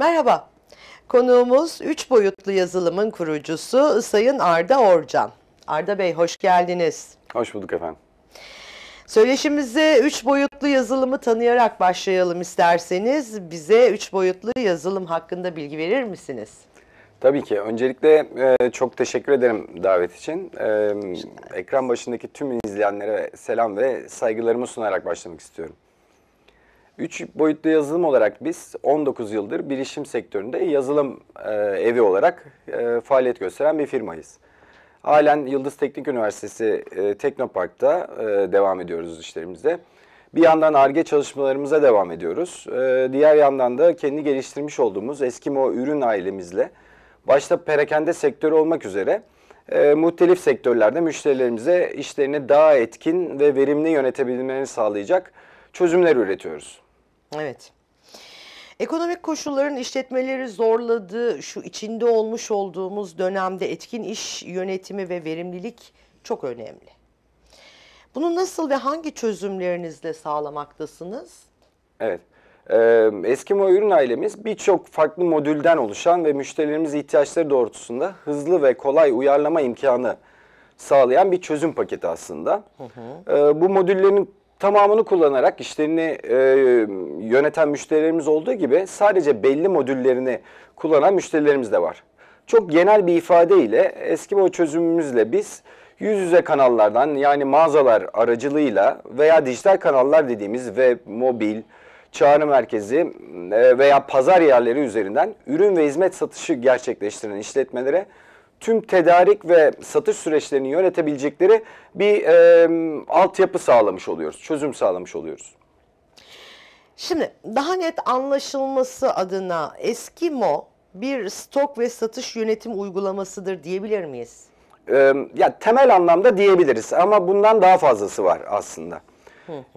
Merhaba, konuğumuz 3 boyutlu yazılımın kurucusu Sayın Arda Orcan. Arda Bey hoş geldiniz. Hoş bulduk efendim. Söyleşimize 3 boyutlu yazılımı tanıyarak başlayalım isterseniz. Bize 3 boyutlu yazılım hakkında bilgi verir misiniz? Tabii ki. Öncelikle e, çok teşekkür ederim davet için. E, ekran başındaki tüm izleyenlere selam ve saygılarımı sunarak başlamak istiyorum. 3 boyutlu yazılım olarak biz 19 yıldır bilişim sektöründe yazılım e, evi olarak e, faaliyet gösteren bir firmayız. Halen Yıldız Teknik Üniversitesi e, Teknopark'ta e, devam ediyoruz işlerimizde. Bir yandan ARGE çalışmalarımıza devam ediyoruz. E, diğer yandan da kendi geliştirmiş olduğumuz Eskimo ürün ailemizle başta perakende sektörü olmak üzere e, muhtelif sektörlerde müşterilerimize işlerini daha etkin ve verimli yönetebilmelerini sağlayacak çözümler üretiyoruz. Evet. Ekonomik koşulların işletmeleri zorladığı şu içinde olmuş olduğumuz dönemde etkin iş yönetimi ve verimlilik çok önemli. Bunu nasıl ve hangi çözümlerinizle sağlamaktasınız? Evet. Ee, Eskimo ürün ailemiz birçok farklı modülden oluşan ve müşterilerimiz ihtiyaçları doğrultusunda hızlı ve kolay uyarlama imkanı sağlayan bir çözüm paketi aslında. Hı hı. Ee, bu modüllerin tamamını kullanarak işlerini e, yöneten müşterilerimiz olduğu gibi sadece belli modüllerini kullanan müşterilerimiz de var. Çok genel bir ifadeyle eski o çözümümüzle biz yüz yüze kanallardan yani mağazalar aracılığıyla veya dijital kanallar dediğimiz ve mobil, çağrı merkezi e, veya pazar yerleri üzerinden ürün ve hizmet satışı gerçekleştiren işletmelere tüm tedarik ve satış süreçlerini yönetebilecekleri bir e, altyapı sağlamış oluyoruz, çözüm sağlamış oluyoruz. Şimdi daha net anlaşılması adına Eskimo bir stok ve satış yönetim uygulamasıdır diyebilir miyiz? Ee, ya temel anlamda diyebiliriz ama bundan daha fazlası var aslında.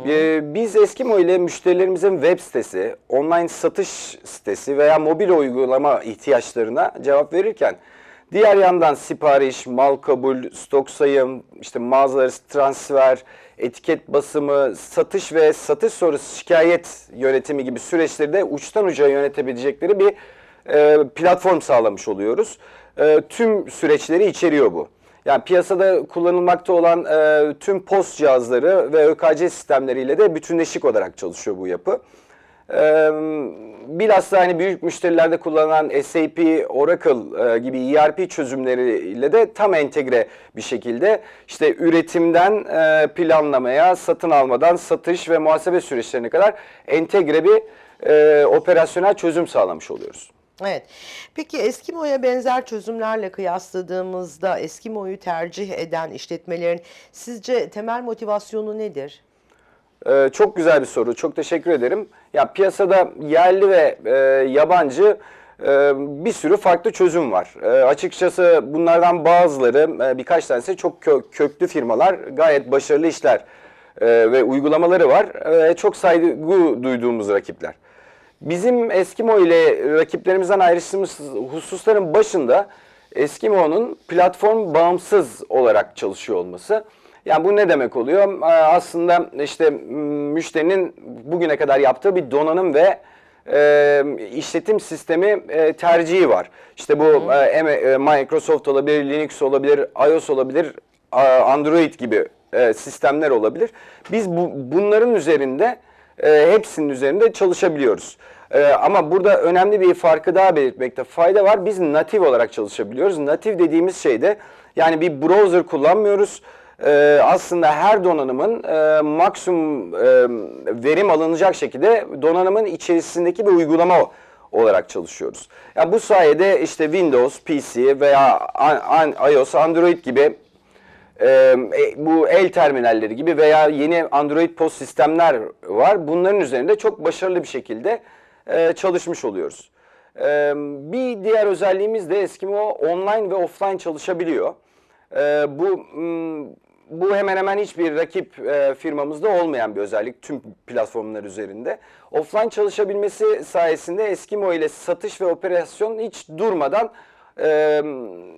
Ee, biz Eskimo ile müşterilerimizin web sitesi, online satış sitesi veya mobil uygulama ihtiyaçlarına cevap verirken Diğer yandan sipariş, mal kabul, stok sayım, işte mağazaları transfer, etiket basımı, satış ve satış sonrası şikayet yönetimi gibi süreçleri de uçtan uca yönetebilecekleri bir e, platform sağlamış oluyoruz. E, tüm süreçleri içeriyor bu. Yani piyasada kullanılmakta olan e, tüm POS cihazları ve ÖKC sistemleriyle de bütünleşik olarak çalışıyor bu yapı. Ee, bilhassa hani büyük müşterilerde kullanılan SAP, Oracle e, gibi ERP çözümleriyle de tam entegre bir şekilde işte üretimden e, planlamaya, satın almadan satış ve muhasebe süreçlerine kadar entegre bir e, operasyonel çözüm sağlamış oluyoruz. Evet. Peki Eskimo'ya benzer çözümlerle kıyasladığımızda Eskimo'yu tercih eden işletmelerin sizce temel motivasyonu nedir? Ee, çok güzel bir soru. Çok teşekkür ederim. Ya piyasada yerli ve e, yabancı e, bir sürü farklı çözüm var. E, açıkçası bunlardan bazıları e, birkaç tanesi çok kö köklü firmalar gayet başarılı işler e, ve uygulamaları var. E, çok saygı duyduğumuz rakipler. Bizim Eskimo ile rakiplerimizden ayrıştığımız hususların başında Eskimo'nun platform bağımsız olarak çalışıyor olması. Yani bu ne demek oluyor? Ee, aslında işte müşterinin bugüne kadar yaptığı bir donanım ve e, işletim sistemi e, tercihi var. İşte bu e, e, Microsoft olabilir, Linux olabilir, iOS olabilir, Android gibi e, sistemler olabilir. Biz bu, bunların üzerinde e, hepsinin üzerinde çalışabiliyoruz. E, ama burada önemli bir farkı daha belirtmekte fayda var. Biz natif olarak çalışabiliyoruz. Natif dediğimiz şey de yani bir browser kullanmıyoruz e, aslında her donanımın e, maksimum e, verim alınacak şekilde donanımın içerisindeki bir uygulama olarak çalışıyoruz. Yani bu sayede işte Windows, PC veya an, an, iOS, Android gibi e, e, bu el terminalleri gibi veya yeni Android post sistemler var. Bunların üzerinde çok başarılı bir şekilde e, çalışmış oluyoruz. E, bir diğer özelliğimiz de Eskimo online ve offline çalışabiliyor. E, bu hmm, bu hemen hemen hiçbir rakip e, firmamızda olmayan bir özellik tüm platformlar üzerinde. Offline çalışabilmesi sayesinde Eskimo ile satış ve operasyon hiç durmadan e,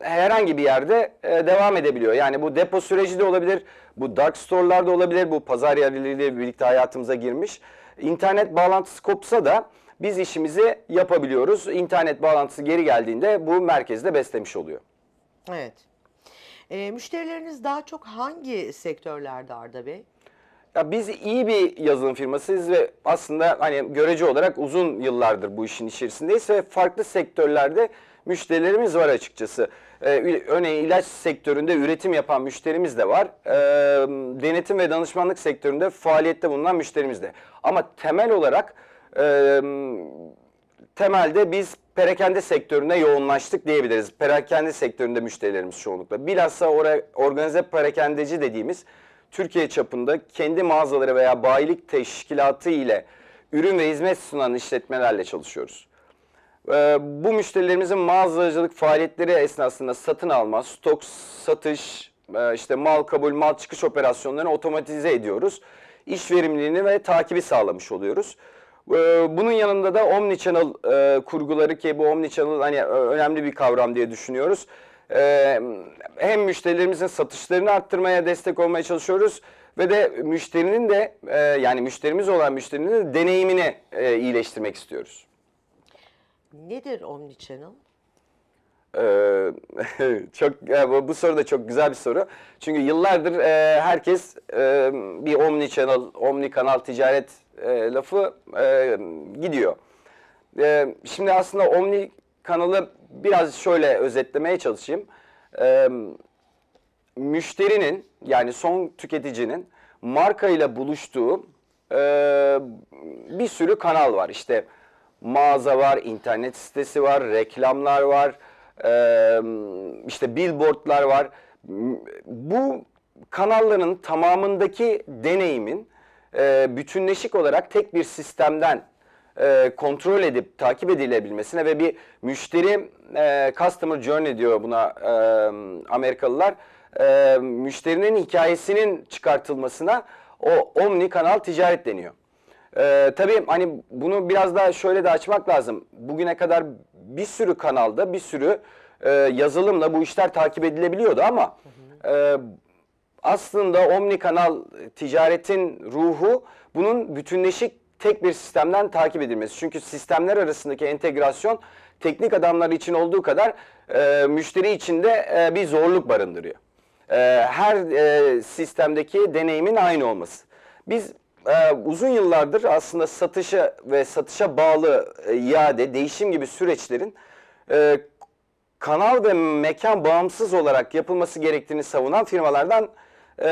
herhangi bir yerde e, devam edebiliyor. Yani bu depo süreci de olabilir, bu dark store'lar da olabilir, bu pazar yerleriyle birlikte hayatımıza girmiş. İnternet bağlantısı kopsa da biz işimizi yapabiliyoruz. İnternet bağlantısı geri geldiğinde bu merkezde beslemiş oluyor. Evet. E, müşterileriniz daha çok hangi sektörlerde Arda Bey? Ya biz iyi bir yazılım firmasıyız ve aslında hani görece olarak uzun yıllardır bu işin içerisindeyiz ve farklı sektörlerde müşterilerimiz var açıkçası. Ee, örneğin ilaç sektöründe üretim yapan müşterimiz de var. Ee, denetim ve danışmanlık sektöründe faaliyette bulunan müşterimiz de. Ama temel olarak e, temelde biz perakende sektörüne yoğunlaştık diyebiliriz. Perakende sektöründe müşterilerimiz çoğunlukla. Bilhassa oraya organize perakendeci dediğimiz Türkiye çapında kendi mağazaları veya bayilik teşkilatı ile ürün ve hizmet sunan işletmelerle çalışıyoruz. Ee, bu müşterilerimizin mağazacılık faaliyetleri esnasında satın alma, stok satış, e, işte mal kabul, mal çıkış operasyonlarını otomatize ediyoruz. İş verimliliğini ve takibi sağlamış oluyoruz. Ee, bunun yanında da omnichannel e, kurguları ki bu omnichannel hani e, önemli bir kavram diye düşünüyoruz. Ee, hem müşterilerimizin satışlarını arttırmaya destek olmaya çalışıyoruz ve de müşterinin de e, yani müşterimiz olan müşterinin de deneyimini iyileştirmek istiyoruz. Nedir omnichannel? çok bu soru da çok güzel bir soru. Çünkü yıllardır herkes bir omni channel, omni kanal ticaret lafı gidiyor. şimdi aslında omni kanalı biraz şöyle özetlemeye çalışayım. müşterinin yani son tüketicinin marka ile buluştuğu bir sürü kanal var. İşte mağaza var, internet sitesi var, reklamlar var işte billboardlar var. Bu kanalların tamamındaki deneyimin bütünleşik olarak tek bir sistemden kontrol edip takip edilebilmesine ve bir müşteri customer journey diyor buna Amerikalılar müşterinin hikayesinin çıkartılmasına o omni kanal ticaret deniyor. E, tabii hani bunu biraz daha şöyle de açmak lazım. Bugüne kadar bir sürü kanalda bir sürü e, yazılımla bu işler takip edilebiliyordu ama e, aslında omni kanal ticaretin ruhu bunun bütünleşik tek bir sistemden takip edilmesi. Çünkü sistemler arasındaki entegrasyon teknik adamlar için olduğu kadar e, müşteri için de e, bir zorluk barındırıyor. E, her e, sistemdeki deneyimin aynı olması. Biz e, uzun yıllardır aslında satışa ve satışa bağlı e, iade, değişim gibi süreçlerin e, kanal ve mekan bağımsız olarak yapılması gerektiğini savunan firmalardan e,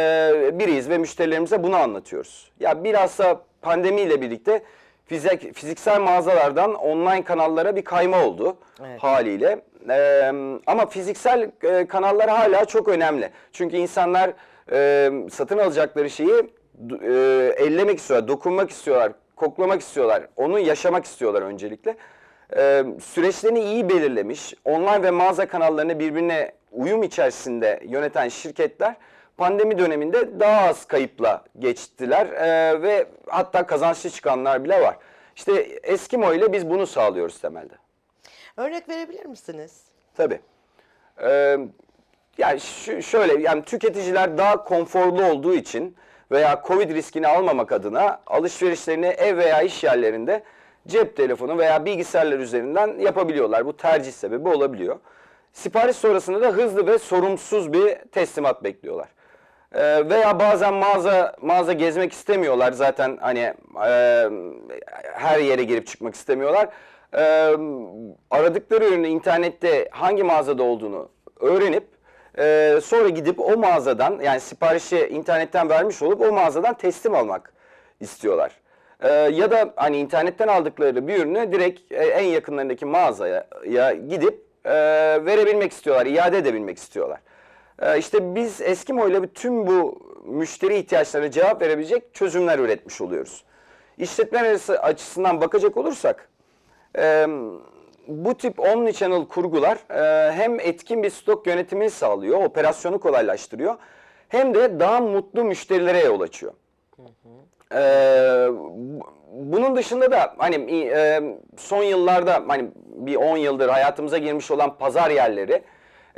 biriyiz ve müşterilerimize bunu anlatıyoruz. Ya biraz da pandemiyle birlikte fizik, fiziksel mağazalardan online kanallara bir kayma oldu evet. haliyle. E, ama fiziksel e, kanallar hala çok önemli. Çünkü insanlar e, satın alacakları şeyi e, ellemek istiyorlar, dokunmak istiyorlar, koklamak istiyorlar. Onu yaşamak istiyorlar öncelikle. E, süreçlerini iyi belirlemiş, online ve mağaza kanallarını birbirine uyum içerisinde yöneten şirketler pandemi döneminde daha az kayıpla geçtiler e, ve hatta kazançlı çıkanlar bile var. İşte Eskimo ile biz bunu sağlıyoruz temelde. Örnek verebilir misiniz? Tabii. Ee, yani şöyle yani tüketiciler daha konforlu olduğu için veya Covid riskini almamak adına alışverişlerini ev veya iş yerlerinde cep telefonu veya bilgisayarlar üzerinden yapabiliyorlar. Bu tercih sebebi olabiliyor. Sipariş sonrasında da hızlı ve sorumsuz bir teslimat bekliyorlar. E, veya bazen mağaza mağaza gezmek istemiyorlar zaten hani e, her yere girip çıkmak istemiyorlar. E, aradıkları ürünü internette hangi mağazada olduğunu öğrenip e, sonra gidip o mağazadan yani siparişi internetten vermiş olup o mağazadan teslim almak istiyorlar. Ee, ya da hani internetten aldıkları bir ürünü direkt e, en yakınlarındaki mağazaya gidip e, verebilmek istiyorlar, iade edebilmek istiyorlar. E, işte biz Eskimo ile tüm bu müşteri ihtiyaçlarına cevap verebilecek çözümler üretmiş oluyoruz. İşletme açısından bakacak olursak... E, bu tip omnichannel kurgular e, hem etkin bir stok yönetimini sağlıyor, operasyonu kolaylaştırıyor hem de daha mutlu müşterilere yol açıyor. Hı e, bunun dışında da hani e, son yıllarda hani bir 10 yıldır hayatımıza girmiş olan pazar yerleri,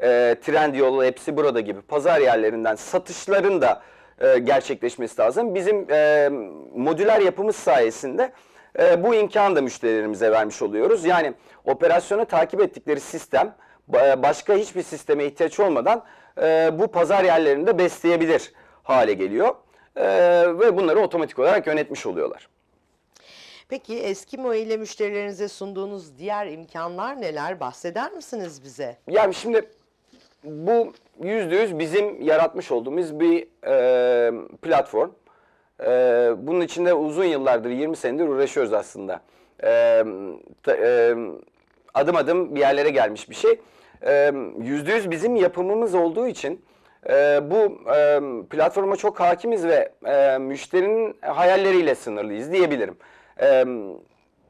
e, Trendyol, hepsi burada gibi pazar yerlerinden satışların da e, gerçekleşmesi lazım. Bizim e, modüler yapımız sayesinde e, bu imkanı da müşterilerimize vermiş oluyoruz. Yani operasyonu takip ettikleri sistem başka hiçbir sisteme ihtiyaç olmadan e, bu pazar yerlerinde besleyebilir hale geliyor. E, ve bunları otomatik olarak yönetmiş oluyorlar. Peki Eskimo ile müşterilerinize sunduğunuz diğer imkanlar neler? Bahseder misiniz bize? Yani şimdi bu yüzde yüz bizim yaratmış olduğumuz bir e, platform. E, bunun içinde uzun yıllardır 20 senedir uğraşıyoruz aslında. E, ta, e, adım adım bir yerlere gelmiş bir şey. Ee, yüzde yüz bizim yapımımız olduğu için e, bu e, platforma çok hakimiz ve e, müşterinin hayalleriyle sınırlıyız diyebilirim. E,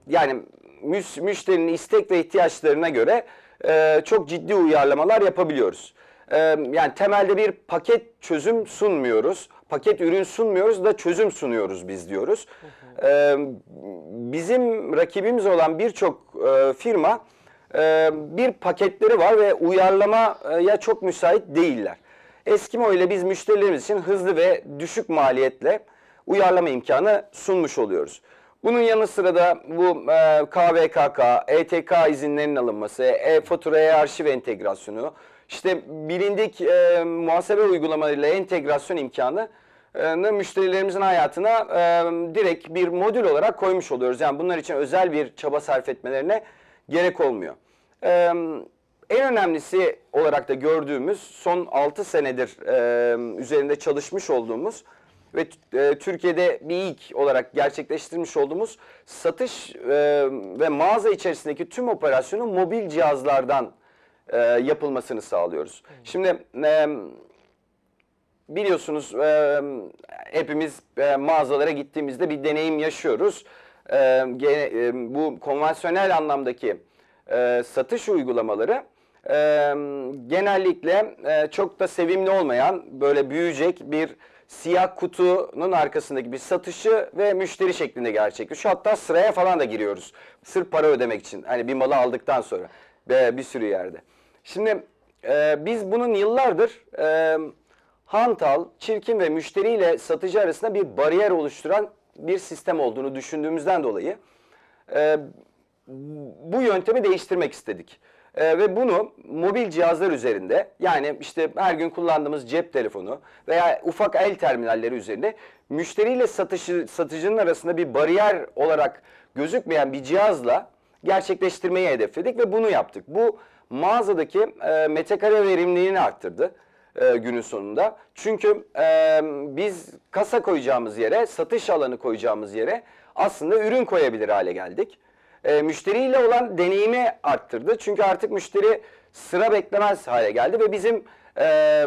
yani müş, müşterinin istek ve ihtiyaçlarına göre e, çok ciddi uyarlamalar yapabiliyoruz. E, yani temelde bir paket çözüm sunmuyoruz paket ürün sunmuyoruz da çözüm sunuyoruz biz diyoruz. Ee, bizim rakibimiz olan birçok e, firma e, bir paketleri var ve uyarlamaya çok müsait değiller. Eskimo ile biz müşterilerimiz için hızlı ve düşük maliyetle uyarlama imkanı sunmuş oluyoruz. Bunun yanı sıra da bu e, KVKK, ETK izinlerinin alınması, e-fatura, e-arşiv entegrasyonu, işte bilindik e, muhasebe uygulamalarıyla entegrasyon imkanı müşterilerimizin hayatına e, direkt bir modül olarak koymuş oluyoruz. Yani bunlar için özel bir çaba sarf etmelerine gerek olmuyor. E, en önemlisi olarak da gördüğümüz son 6 senedir e, üzerinde çalışmış olduğumuz ve e, Türkiye'de bir ilk olarak gerçekleştirmiş olduğumuz satış e, ve mağaza içerisindeki tüm operasyonu mobil cihazlardan e, yapılmasını sağlıyoruz. Hı. Şimdi e, biliyorsunuz e, hepimiz e, mağazalara gittiğimizde bir deneyim yaşıyoruz. E, gene, e, bu konvansiyonel anlamdaki e, satış uygulamaları e, genellikle e, çok da sevimli olmayan böyle büyüyecek bir siyah kutunun arkasındaki bir satışı ve müşteri şeklinde gerçekleşiyor. Hatta sıraya falan da giriyoruz. Sırf para ödemek için. Hani bir malı aldıktan sonra bir sürü yerde. Şimdi e, biz bunun yıllardır e, hantal, çirkin ve müşteriyle satıcı arasında bir bariyer oluşturan bir sistem olduğunu düşündüğümüzden dolayı e, bu yöntemi değiştirmek istedik. E, ve bunu mobil cihazlar üzerinde yani işte her gün kullandığımız cep telefonu veya ufak el terminalleri üzerinde müşteriyle satışı, satıcının arasında bir bariyer olarak gözükmeyen bir cihazla gerçekleştirmeyi hedefledik ve bunu yaptık. Bu mağazadaki e, metrekare verimliliğini arttırdı e, günün sonunda. Çünkü e, biz kasa koyacağımız yere, satış alanı koyacağımız yere aslında ürün koyabilir hale geldik. E, müşteriyle olan deneyimi arttırdı. Çünkü artık müşteri sıra beklemez hale geldi ve bizim e,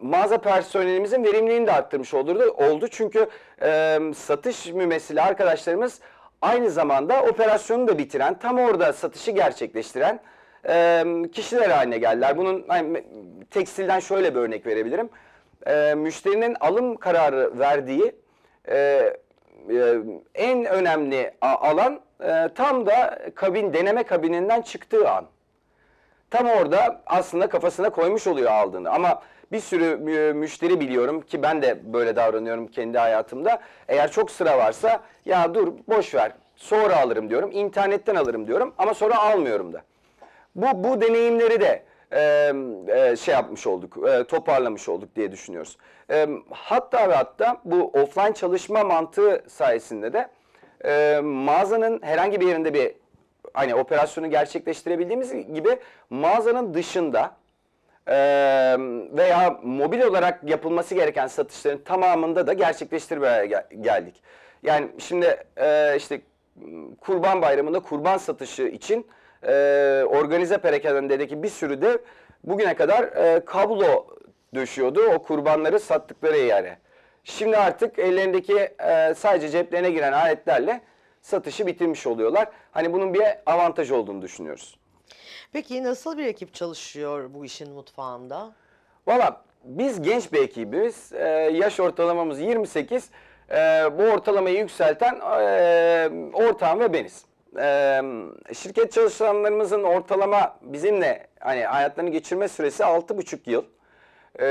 mağaza personelimizin verimliliğini de arttırmış olurdu, oldu. Çünkü e, satış mümessili arkadaşlarımız aynı zamanda operasyonu da bitiren, tam orada satışı gerçekleştiren e, kişiler haline geldiler. Bunun hani, tekstilden şöyle bir örnek verebilirim. E, müşterinin alım kararı verdiği e, e, en önemli alan e, tam da kabin deneme kabininden çıktığı an. Tam orada aslında kafasına koymuş oluyor aldığını ama bir sürü müşteri biliyorum ki ben de böyle davranıyorum kendi hayatımda. Eğer çok sıra varsa ya dur boş ver sonra alırım diyorum internetten alırım diyorum ama sonra almıyorum da bu, bu deneyimleri de e, e, şey yapmış olduk, e, toparlamış olduk diye düşünüyoruz. E, hatta ve hatta bu offline çalışma mantığı sayesinde de e, mağazanın herhangi bir yerinde bir hani operasyonu gerçekleştirebildiğimiz gibi mağazanın dışında e, veya mobil olarak yapılması gereken satışların tamamında da gerçekleştirmeye geldik. Yani şimdi e, işte Kurban Bayramı'nda kurban satışı için e, organize perakendedeki bir sürü de bugüne kadar e, kablo döşüyordu o kurbanları sattıkları yere. Şimdi artık ellerindeki e, sadece ceplerine giren aletlerle satışı bitirmiş oluyorlar. Hani bunun bir avantaj olduğunu düşünüyoruz. Peki nasıl bir ekip çalışıyor bu işin mutfağında? Valla biz genç bir ekibiz. Ee, yaş ortalamamız 28. Ee, bu ortalamayı yükselten e, ortağım ve beniz e, şirket çalışanlarımızın ortalama bizimle hani hayatlarını geçirme süresi 6,5 yıl. E,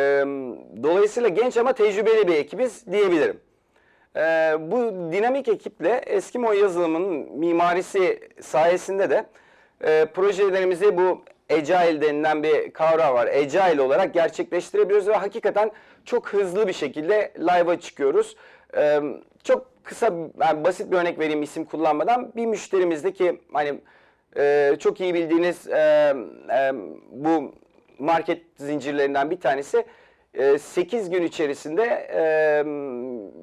dolayısıyla genç ama tecrübeli bir ekibiz diyebilirim. E, bu dinamik ekiple Eskimo yazılımın mimarisi sayesinde de e, projelerimizi bu Agile denilen bir kavram var. Agile olarak gerçekleştirebiliyoruz ve hakikaten çok hızlı bir şekilde live'a çıkıyoruz. Ee, çok kısa, yani basit bir örnek vereyim isim kullanmadan. Bir müşterimizdeki hani e, çok iyi bildiğiniz e, e, bu market zincirlerinden bir tanesi 8 gün içerisinde e,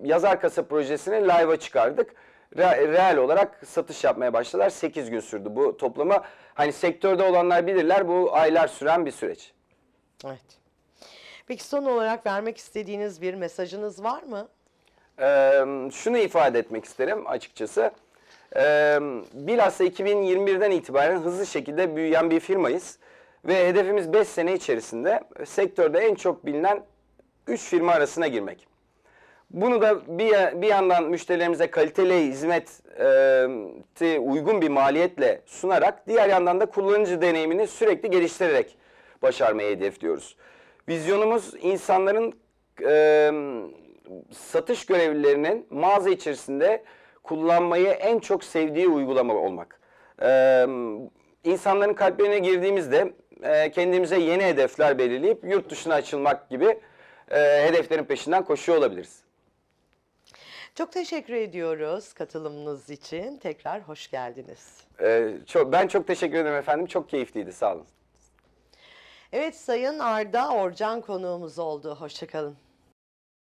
yazar kasa projesini live'a çıkardık. Re, real olarak satış yapmaya başladılar. 8 gün sürdü bu toplama. Hani sektörde olanlar bilirler bu aylar süren bir süreç. Evet. Peki son olarak vermek istediğiniz bir mesajınız var mı? e, şunu ifade etmek isterim açıkçası. E, bilhassa 2021'den itibaren hızlı şekilde büyüyen bir firmayız. Ve hedefimiz 5 sene içerisinde sektörde en çok bilinen 3 firma arasına girmek. Bunu da bir, bir yandan müşterilerimize kaliteli hizmeti uygun bir maliyetle sunarak diğer yandan da kullanıcı deneyimini sürekli geliştirerek başarmayı hedefliyoruz. Vizyonumuz insanların e, satış görevlilerinin mağaza içerisinde kullanmayı en çok sevdiği uygulama olmak. Ee, insanların kalplerine girdiğimizde e, kendimize yeni hedefler belirleyip yurt dışına açılmak gibi e, hedeflerin peşinden koşuyor olabiliriz. Çok teşekkür ediyoruz katılımınız için. Tekrar hoş geldiniz. Ee, çok, ben çok teşekkür ederim efendim. Çok keyifliydi. Sağ olun. Evet Sayın Arda Orcan konuğumuz oldu. Hoşçakalın.